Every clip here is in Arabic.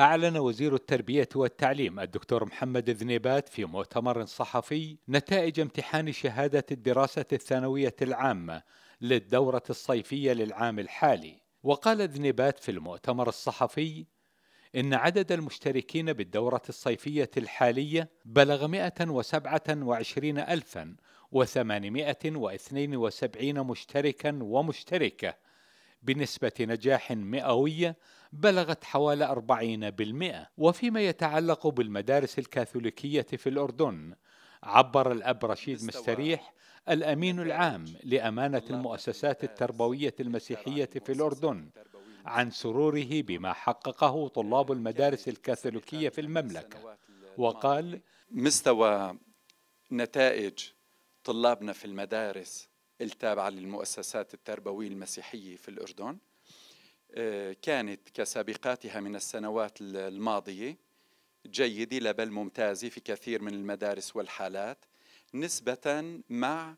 أعلن وزير التربية والتعليم الدكتور محمد الذنيبات في مؤتمر صحفي نتائج امتحان شهادة الدراسة الثانوية العامة للدورة الصيفية للعام الحالي، وقال ذنيبات في المؤتمر الصحفي: إن عدد المشتركين بالدورة الصيفية الحالية بلغ 127,872 مشتركا ومشتركة بنسبة نجاح مئوية بلغت حوالي 40% وفيما يتعلق بالمدارس الكاثوليكية في الأردن عبر الأب رشيد مستريح الأمين العام لأمانة المؤسسات التربوية المسيحية في الأردن عن سروره بما حققه طلاب آه، المدارس الكاثوليكية في المملكة وقال مستوى نتائج طلابنا في المدارس التابعة للمؤسسات التربوية المسيحية في الأردن آه، كانت كسابقاتها من السنوات الماضية جيدة لبل ممتازة في كثير من المدارس والحالات نسبة مع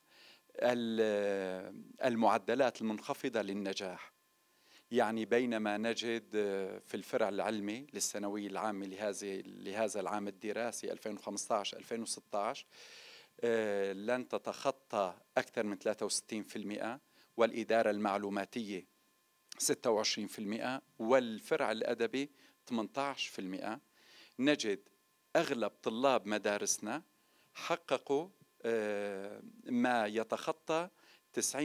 المعدلات المنخفضة للنجاح يعني بينما نجد آه، في الفرع العلمي للثانوية العامة لهذا لهذا العام الدراسي 2015 2016 آه، لن تتخطى أكثر من 63% والإدارة المعلوماتية 26% والفرع الأدبي 18% نجد أغلب طلاب مدارسنا حققوا آه، ما يتخطى 90%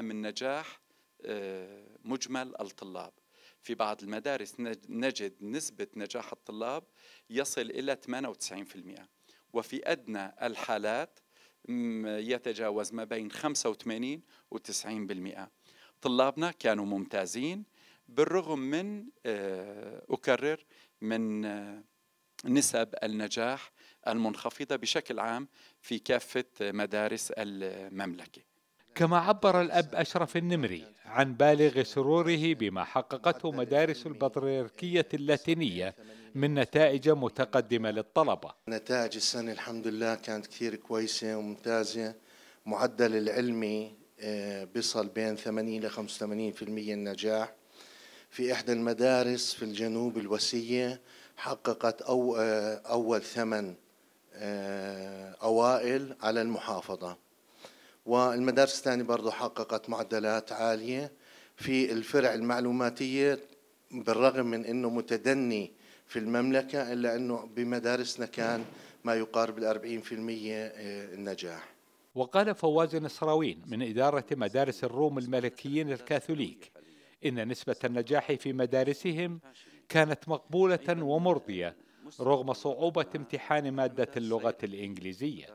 من نجاح آه، مجمل الطلاب في بعض المدارس نجد نسبة نجاح الطلاب يصل إلى 98% وفي أدنى الحالات يتجاوز ما بين 85 و 90% طلابنا كانوا ممتازين بالرغم من آه، أكرر من آه، نسب النجاح المنخفضة بشكل عام في كافة مدارس المملكة كما عبر الأب أشرف النمري عن بالغ سروره بما حققته مدارس البطريركية اللاتينية من نتائج متقدمة للطلبة نتائج السنة الحمد لله كانت كثير كويسة وممتازة معدل العلمي آه، بصل بين 80 ل 85% النجاح في إحدى المدارس في الجنوب الوسية حققت آه، أول ثمن آه، أوائل على المحافظة والمدارس الثانية برضه حققت معدلات عالية في الفرع المعلوماتية بالرغم من أنه متدني في المملكة إلا أنه بمدارسنا كان ما يقارب الأربعين في المية آه، النجاح وقال فواز نصراوين من إدارة مدارس الروم الملكيين الكاثوليك إن نسبة النجاح في مدارسهم كانت مقبولة ومرضية رغم صعوبة امتحان مادة اللغة الإنجليزية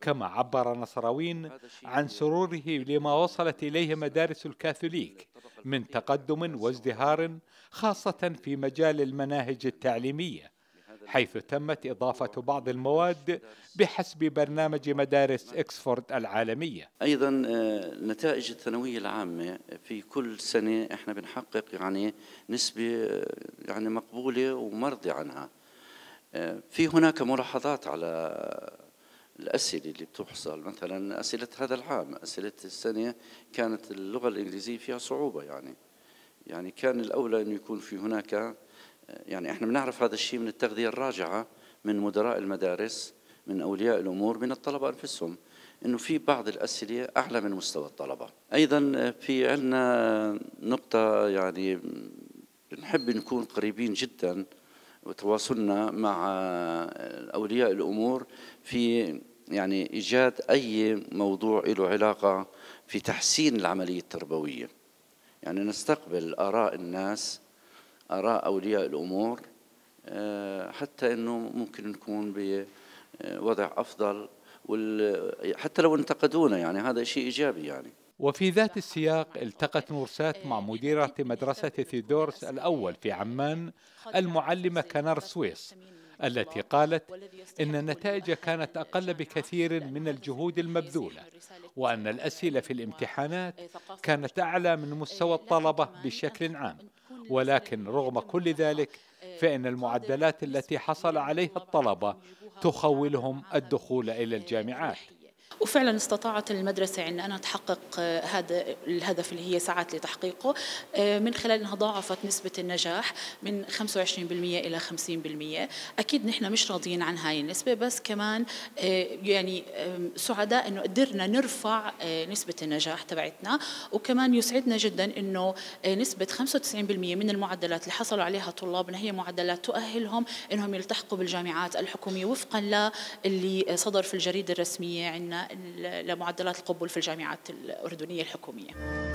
كما عبر نصراوين يعني عن سروره لما وصلت إليه مدارس الكاثوليك من تقدم وازدهار خاصة في مجال المناهج التعليمية حيث تمت إضافة بعض المواد بحسب برنامج مدارس إكسفورد العالمية أيضا آه، نتائج الثانوية العامة في كل سنة إحنا بنحقق يعني نسبة آه، يعني مقبولة ومرضي عنها آه، في هناك ملاحظات على الأسئلة اللي بتحصل مثلا أسئلة هذا العام أسئلة السنة كانت اللغة الإنجليزية فيها صعوبة يعني يعني كان الأولى أنه يكون في هناك يعني احنا بنعرف هذا الشيء من التغذية الراجعة من مدراء المدارس من أولياء الأمور من الطلبة أنفسهم انه في بعض الاسئله اعلى من مستوى الطلبه ايضا في عندنا نقطه يعني نحب نكون قريبين جدا وتواصلنا مع اولياء الامور في يعني إيجاد أي موضوع له علاقة في تحسين العملية التربوية يعني نستقبل آراء الناس آراء أولياء الأمور آه، حتى أنه ممكن نكون بوضع آه، أفضل حتى لو انتقدونا يعني هذا شيء إيجابي يعني وفي ذات السياق التقت نورسات مع مديرة مدرسة ثيودورس الأول في عمان المعلمة كنار سويس التي قالت إن النتائج كانت أقل بكثير من الجهود المبذولة وأن الأسئلة في الامتحانات كانت أعلى من مستوى الطلبة بشكل عام ولكن رغم كل ذلك فإن المعدلات التي حصل عليها الطلبة تخولهم الدخول إلى الجامعات وفعلا استطاعت المدرسة أن أنا تحقق آه، هذا الهدف اللي هي سعت لتحقيقه آه، من خلال أنها ضاعفت نسبة النجاح من 25% إلى 50% أكيد نحن مش راضيين عن هاي النسبة بس كمان آه، يعني سعداء أنه قدرنا نرفع نسبة النجاح تبعتنا وكمان يسعدنا جدا أنه نسبة 95% من المعدلات اللي حصلوا عليها طلابنا هي معدلات تؤهلهم أنهم يلتحقوا بالجامعات الحكومية وفقا للي صدر في الجريدة الرسمية عندنا لمعدلات القبول في الجامعات الأردنية الحكومية